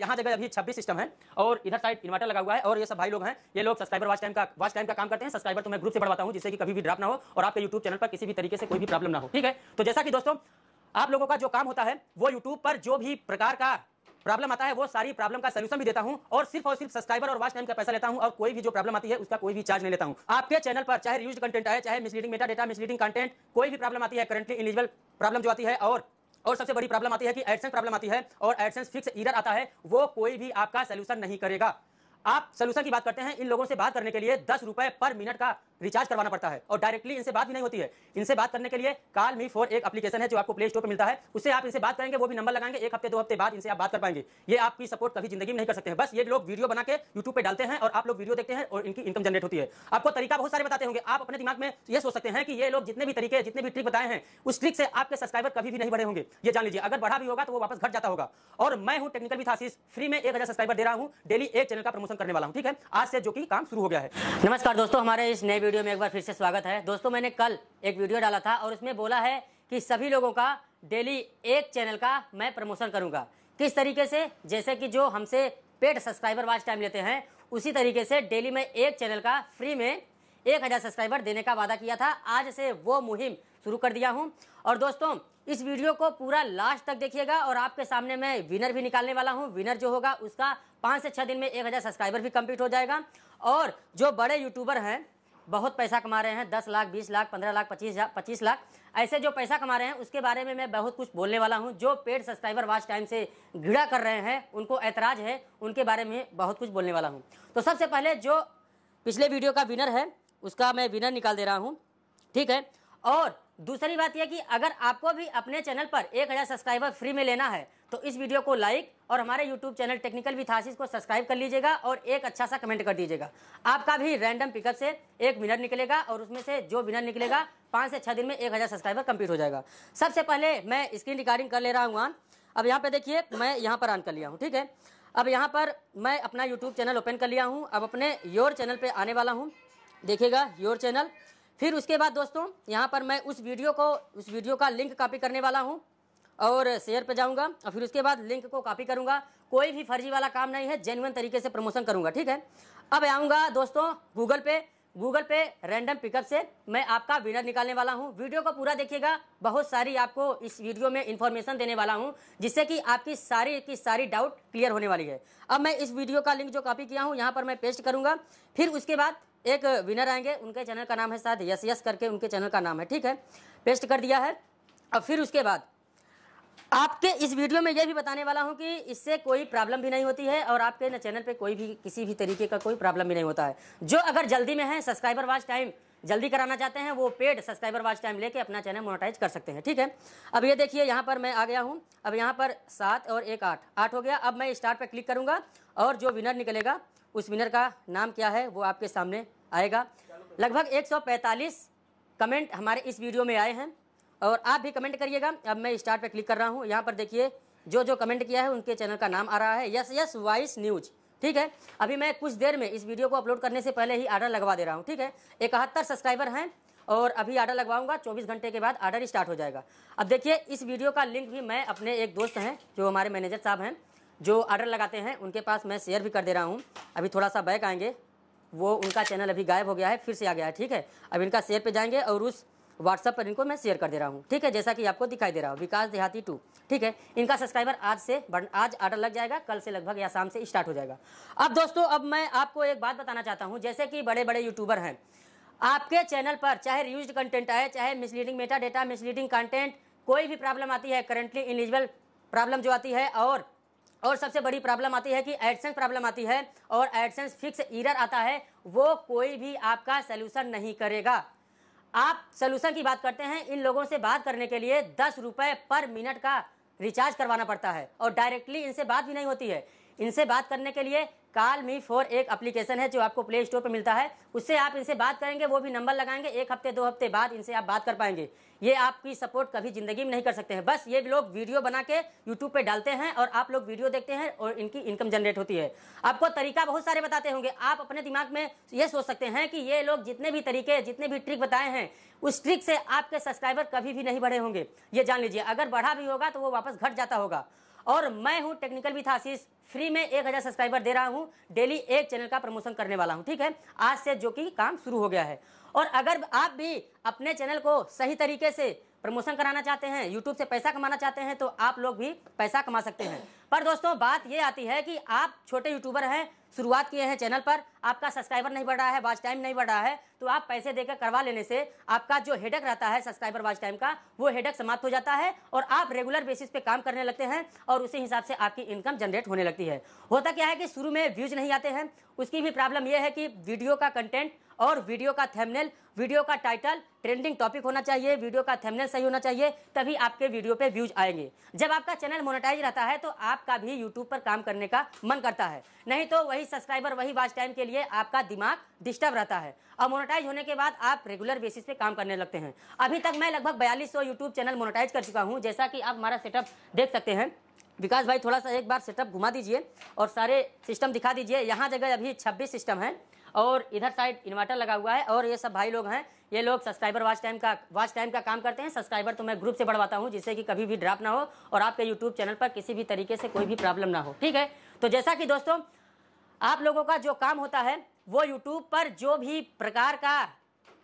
यहाँ जगह अभी छब्बीस सिस्टम है और इधर साइड इन्वर्टर लगा हुआ है और ये सब भाई लोग हैं ये लोग सब्सक्राइबर वॉच टाइम का वॉच टाइम का काम करते हैं सब्सक्राइबर तो मैं ग्रुप से बढ़वाता हूँ जिससे कि कभी भी ड्रॉप ना हो और आपके यूट्यूब चैनल पर किसी भी तरीके से कोई भी प्रॉब्लम ना हो ठीक है तो जैसा कि दोस्तों आप लोगों का जो काम होता है वो यूट्यूब पर जो भी प्रकार का प्रॉब्लम आता है वो सारी प्रॉब्लम का सलूशन भी देता हूँ और सिर्फ और सिर्फ सब्सक्राइबर और वाच टाइम का पैसा लेता हूँ और कोई भी जो प्रॉब्लम आती है उसका कोई भी चार्ज नहीं लेता हूँ आपके चैनल पर चाहे यूज कंटेंट आए चाहे misleading meta data misleading content कोई भी प्रॉब्लम आती है करंटली इलिजिबल प्रॉब्लम जो आती है और और सबसे बड़ी प्रॉब्लम आती है कि एडसेंस प्रॉब्लम आती है और एडसेंस फिक्स इधर आता है वो कोई भी आपका सोल्यूशन नहीं करेगा आप सोल्यूशन की बात करते हैं इन लोगों से बात करने के लिए दस रुपए पर मिनट का रिचार्ज करवाना पड़ता है और डायरेक्टली इनसे बात भी नहीं होती है इनसे बात करने के लिए काल मी फोर एक एप्लीकेशन है जो आपको प्ले स्टोर पर मिलता है उससे आप इनसे बात करेंगे वो भी नंबर लगाएंगे एक हफ्ते दो हफ्ते बाद इनसे आप बात कर पाएंगे ये आपकी सपोर्ट कभी जिंदगी में नहीं कर सकते हैं बस ये लोग वीडियो बना के यूट्यूब पर डालते हैं और आप लोग वीडियो देखते हैं और इनकी इनकम जनरेट होती है आपको तरीका बहुत सारे बताते होंगे आप अपने दिमाग में ये सोच सकते हैं कि ये लोग जितने भी तरीके जितने भी ट्रिक बताए हैं उस ट्रिक से आपके सब्सक्राइबर कभी भी नहीं बढ़े होंगे ये जान लीजिए अगर बढ़ा भी होगा तो वो वापस घट जाता होगा और मैं हूँ टेक्निकल था फ्री में एक सब्सक्राइबर दे रहा हूँ डेली एक चैनल का प्रमोशन भाषण करने वाला हूँ ठीक है आज से जो कि काम शुरू हो गया है नमस्कार दोस्तों हमारे इस नए वीडियो में एक बार फिर से स्वागत है दोस्तों मैंने कल एक वीडियो डाला था और उसमें बोला है कि सभी लोगों का डेली एक चैनल का मैं प्रमोशन करूंगा किस तरीके से जैसे कि जो हमसे पेड सब्सक्राइबर वाच टाइम लेते हैं उसी तरीके से डेली में एक चैनल का फ्री में एक हज़ार सब्सक्राइबर देने का वादा किया था आज से वो मुहिम शुरू कर दिया हूं और दोस्तों इस वीडियो को पूरा लास्ट तक देखिएगा और आपके सामने मैं विनर भी निकालने वाला हूँ विनर जो होगा उसका पाँच से छः दिन में एक हज़ार सब्सक्राइबर भी कम्प्लीट हो जाएगा और जो बड़े यूट्यूबर हैं बहुत पैसा कमा रहे हैं दस लाख बीस लाख पंद्रह लाख पच्चीस पच्चीस लाख ऐसे जो पैसा कमा रहे हैं उसके बारे में मैं बहुत कुछ बोलने वाला हूँ जो पेड सब्सक्राइबर वाच टाइम से घिड़ा कर रहे हैं उनको ऐतराज है उनके बारे में बहुत कुछ बोलने वाला हूँ तो सबसे पहले जो पिछले वीडियो का विनर है उसका मैं विनर निकाल दे रहा हूँ ठीक है और दूसरी बात यह कि अगर आपको भी अपने चैनल पर 1000 सब्सक्राइबर फ्री में लेना है तो इस वीडियो को लाइक और हमारे यूट्यूब चैनल टेक्निकल विथासिस को सब्सक्राइब कर लीजिएगा और एक अच्छा सा कमेंट कर दीजिएगा आपका भी रैंडम पिकअप से एक विनर निकलेगा और उसमें से जो विनर निकलेगा पाँच से छः दिन में एक हज़ार सब्सक्राइबर कंप्लीट हो जाएगा सबसे पहले मैं स्क्रीन रिकॉर्डिंग कर ले रहा हूँ अब यहाँ पर देखिए मैं यहाँ पर ऑन कर लिया हूँ ठीक है अब यहाँ पर मैं अपना यूट्यूब चैनल ओपन कर लिया हूँ अब अपने योर चैनल पर आने वाला हूँ देखिएगा योर चैनल फिर उसके बाद दोस्तों यहाँ पर मैं उस वीडियो को उस वीडियो का लिंक कॉपी करने वाला हूँ और शेयर पे जाऊँगा और फिर उसके बाद लिंक को कॉपी करूँगा कोई भी फर्जी वाला काम नहीं है जेन्युन तरीके से प्रमोशन करूँगा ठीक है अब आऊँगा दोस्तों गूगल पे गूगल पे रैंडम पिकअप से मैं आपका विनर निकालने वाला हूँ वीडियो को पूरा देखिएगा बहुत सारी आपको इस वीडियो में इन्फॉर्मेशन देने वाला हूँ जिससे कि आपकी सारी की सारी डाउट क्लियर होने वाली है अब मैं इस वीडियो का लिंक जो कॉपी किया हूँ यहाँ पर मैं पेस्ट करूँगा फिर उसके बाद एक विनर आएंगे उनके चैनल का नाम है शायद यस यस करके उनके चैनल का नाम है ठीक है पेस्ट कर दिया है और फिर उसके बाद आपके इस वीडियो में यह भी बताने वाला हूं कि इससे कोई प्रॉब्लम भी नहीं होती है और आपके ना चैनल पे कोई भी किसी भी तरीके का कोई प्रॉब्लम भी नहीं होता है जो अगर जल्दी में है सब्सक्राइबर वाच टाइम जल्दी कराना चाहते हैं वो पेड सब्सक्राइबर वाच टाइम लेके अपना चैनल मोनोटाइज कर सकते हैं ठीक है अब ये देखिए यहाँ पर मैं आ गया हूँ अब यहाँ पर सात और एक आठ आठ हो गया अब मैं स्टार्ट पर क्लिक करूँगा और जो विनर निकलेगा उस विनर का नाम क्या है वो आपके सामने आएगा लगभग 145 कमेंट हमारे इस वीडियो में आए हैं और आप भी कमेंट करिएगा अब मैं स्टार्ट पर क्लिक कर रहा हूँ यहाँ पर देखिए जो जो कमेंट किया है उनके चैनल का नाम आ रहा है यस यस वाइस न्यूज़ ठीक है अभी मैं कुछ देर में इस वीडियो को अपलोड करने से पहले ही आर्डर लगवा दे रहा हूँ ठीक है इकहत्तर सब्सक्राइबर हैं और अभी आर्डर लगवाऊंगा 24 घंटे के बाद आर्डर स्टार्ट हो जाएगा अब देखिए इस वीडियो का लिंक भी मैं अपने एक दोस्त हैं जो हमारे मैनेजर साहब हैं जो आर्डर लगाते हैं उनके पास मैं शेयर भी कर दे रहा हूँ अभी थोड़ा सा बैक आएंगे वो उनका चैनल अभी गायब हो गया है फिर से आ गया है ठीक है अब इनका शेयर पे जाएंगे और उस व्हाट्सअप पर इनको मैं शेयर कर दे रहा हूँ ठीक है जैसा कि आपको दिखाई दे रहा हो विकास देहाती टू ठीक है इनका सब्सक्राइबर आज से आज ऑर्डर लग जाएगा कल से लगभग या शाम से स्टार्ट हो जाएगा अब दोस्तों अब मैं आपको एक बात बताना चाहता हूँ जैसे कि बड़े बड़े यूट्यूबर हैं आपके चैनल पर चाहे रियूज कंटेंट आए चाहे misleading meta data misleading content कोई भी प्रॉब्लम आती है करंटली इनिजिबल प्रॉब्लम जो आती है और और सबसे बड़ी प्रॉब्लम आती है कि एडसेंस प्रॉब्लम आती है और एडसेंस फिक्स ईरर आता है वो कोई भी आपका सोल्यूशन नहीं करेगा आप सोल्यूशन की बात करते हैं इन लोगों से बात करने के लिए दस रुपये पर मिनट का रिचार्ज करवाना पड़ता है और डायरेक्टली इनसे बात भी नहीं होती है इनसे बात करने के लिए काल मी फोर एक अप्लीकेशन है जो आपको प्ले स्टोर पर मिलता है उससे आप इनसे बात करेंगे वो भी नंबर लगाएंगे एक हफ्ते दो हफ्ते बाद इनसे आप बात कर पाएंगे ये आपकी सपोर्ट कभी ज़िंदगी में नहीं कर सकते हैं बस ये लोग वीडियो बना के यूट्यूब पे डालते हैं और आप लोग वीडियो देखते हैं और इनकी इनकम जनरेट होती है आपको तरीका बहुत सारे बताते होंगे आप अपने दिमाग में ये सोच सकते हैं कि ये लोग जितने भी तरीके जितने भी ट्रिक बताए हैं उस ट्रिक से आपके सब्सक्राइबर कभी भी नहीं बढ़े होंगे ये जान लीजिए अगर बढ़ा भी होगा तो वो वापस घट जाता होगा और मैं हूँ टेक्निकल भी था आशीष फ्री में एक हज़ार सब्सक्राइबर दे रहा हूँ डेली एक चैनल का प्रमोशन करने वाला हूँ ठीक है आज से जो कि काम शुरू हो गया है और अगर आप भी अपने चैनल को सही तरीके से प्रमोशन कराना चाहते हैं यूट्यूब से पैसा कमाना चाहते हैं तो आप लोग भी पैसा कमा सकते हैं पर दोस्तों बात ये आती है कि आप छोटे यूट्यूबर हैं शुरुआत किए हैं चैनल पर आपका सब्सक्राइबर नहीं बढ़ रहा है वाच टाइम नहीं बढ़ रहा है तो आप पैसे देकर करवा लेने से आपका जो हेडक रहता है सब्सक्राइबर वाच टाइम का वो हेडक समाप्त हो जाता है और आप रेगुलर बेसिस पे काम करने लगते हैं और उसी हिसाब से आपकी इनकम जनरेट होने लगती है होता क्या है कि शुरू में व्यूज नहीं आते हैं उसकी भी प्रॉब्लम यह है कि वीडियो का कंटेंट और वीडियो का थेमनेल वीडियो का टाइटल ट्रेंडिंग टॉपिक होना चाहिए वीडियो का थेमनेल सही होना चाहिए तभी आपके वीडियो पे व्यूज आएंगे जब आपका चैनल मोनेटाइज रहता है तो आपका भी यूट्यूब पर काम करने का मन करता है नहीं तो वही सब्सक्राइबर वही वाच टाइम के लिए आपका दिमाग डिस्टर्ब रहता है और मोनोटाइज होने के बाद आप रेगुलर बेसिस पे काम करने लगते हैं अभी तक मैं लगभग बयालीस सौ यूट्यूब चैनल मोनोटाइज कर चुका हूँ जैसा कि आप हमारा सेटअप देख सकते हैं विकास भाई थोड़ा सा एक बार सेटअप घुमा दीजिए और सारे सिस्टम दिखा दीजिए यहाँ जगह अभी छब्बीस सिस्टम है और इधर साइड इन्वर्टर लगा हुआ है और ये सब भाई लोग हैं ये लोग सब्सक्राइबर वाच टाइम का वाच टाइम का काम करते हैं सब्सक्राइबर तो मैं ग्रुप से बढ़वाता हूँ जिससे कि कभी भी ड्रॉप ना हो और आपके यूट्यूब चैनल पर किसी भी तरीके से कोई भी प्रॉब्लम ना हो ठीक है तो जैसा कि दोस्तों आप लोगों का जो काम होता है वो यूट्यूब पर जो भी प्रकार का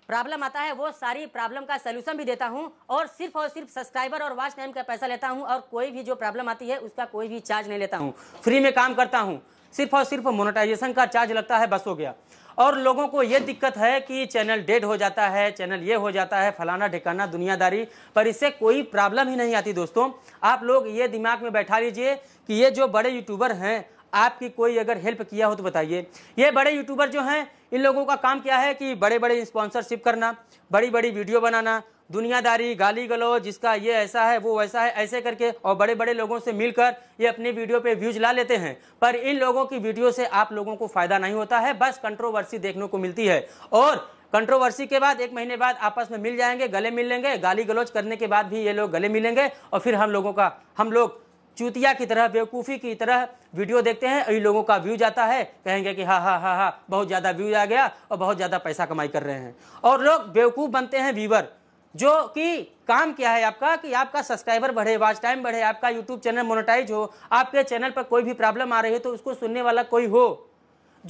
प्रॉब्लम आता है वो सारी प्रॉब्लम का सलूशन भी देता हूँ और सिर्फ और सिर्फ सब्सक्राइबर और वॉच टाइम का पैसा लेता हूँ और कोई भी जो प्रॉब्लम आती है उसका कोई भी चार्ज नहीं लेता हूँ फ्री में काम करता हूँ सिर्फ और सिर्फ मोनेटाइजेशन का चार्ज लगता है बस हो गया और लोगों को ये दिक्कत है कि चैनल डेड हो जाता है चैनल ये हो जाता है फलाना ढिकाना दुनियादारी पर इससे कोई प्रॉब्लम ही नहीं आती दोस्तों आप लोग ये दिमाग में बैठा लीजिए कि ये जो बड़े यूट्यूबर हैं आपकी कोई अगर हेल्प किया हो तो बताइए ये बड़े यूट्यूबर जो हैं इन लोगों का काम क्या है कि बड़े बड़े स्पॉन्सरशिप करना बड़ी बड़ी वीडियो बनाना दुनियादारी गाली गलो जिसका ये ऐसा है वो वैसा है ऐसे करके और बड़े बड़े लोगों से मिलकर ये अपनी वीडियो पे व्यूज ला लेते हैं पर इन लोगों की वीडियो से आप लोगों को फायदा नहीं होता है बस कंट्रोवर्सी देखने को मिलती है और कंट्रोवर्सी के बाद एक महीने बाद आपस में मिल जाएंगे गले मिलेंगे गाली गलोच करने के बाद भी ये लोग गले मिलेंगे और फिर हम लोगों का हम लोग चूतिया की तरह बेवकूफ़ी की तरह वीडियो देखते हैं और लोगों का व्यू जाता है कहेंगे कि हाँ हाँ हाँ हाँ बहुत ज़्यादा व्यू आ गया और बहुत ज़्यादा पैसा कमाई कर रहे हैं और लोग बेवकूफ़ बनते हैं व्यूवर जो कि काम क्या है आपका कि आपका सब्सक्राइबर बढ़े वाच टाइम बढ़े आपका यूट्यूब चैनल मोनोटाइज हो आपके चैनल पर कोई भी प्रॉब्लम आ रही है तो उसको सुनने वाला कोई हो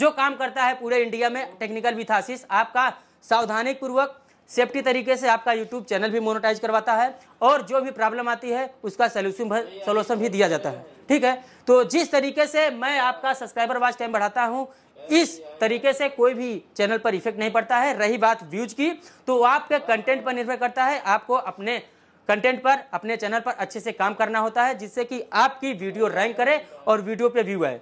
जो काम करता है पूरे इंडिया में टेक्निकल विथासिस आपका सावधानी पूर्वक सेफ्टी तरीके से आपका यूट्यूब चैनल भी मोनोटाइज करवाता है और जो भी प्रॉब्लम आती है उसका सोल्यूशन सोल्यूशन भी दिया जाता है ठीक है तो जिस तरीके से मैं आपका सब्सक्राइबर वाच टाइम बढ़ाता हूँ इस तरीके से कोई भी चैनल पर इफेक्ट नहीं पड़ता है रही बात व्यूज की तो आपके कंटेंट पर निर्भर करता है आपको अपने कंटेंट पर अपने चैनल पर अच्छे से काम करना होता है जिससे कि आपकी वीडियो रैंक करे और वीडियो पे व्यू आए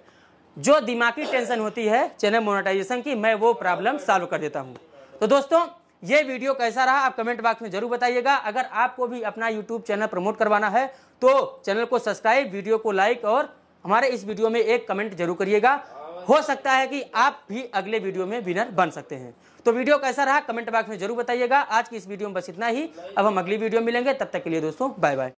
जो दिमागी टेंशन होती है चैनल मोनेटाइजेशन की मैं वो प्रॉब्लम सॉल्व कर देता हूँ तो दोस्तों ये वीडियो कैसा रहा आप कमेंट बॉक्स में जरूर बताइएगा अगर आपको भी अपना यूट्यूब चैनल प्रमोट करवाना है तो चैनल को सब्सक्राइब वीडियो को लाइक और हमारे इस वीडियो में एक कमेंट जरूर करिएगा हो सकता है कि आप भी अगले वीडियो में विनर बन सकते हैं तो वीडियो कैसा रहा कमेंट बॉक्स में जरूर बताइएगा आज की इस वीडियो में बस इतना ही अब हम अगली वीडियो मिलेंगे तब तक के लिए दोस्तों बाय बाय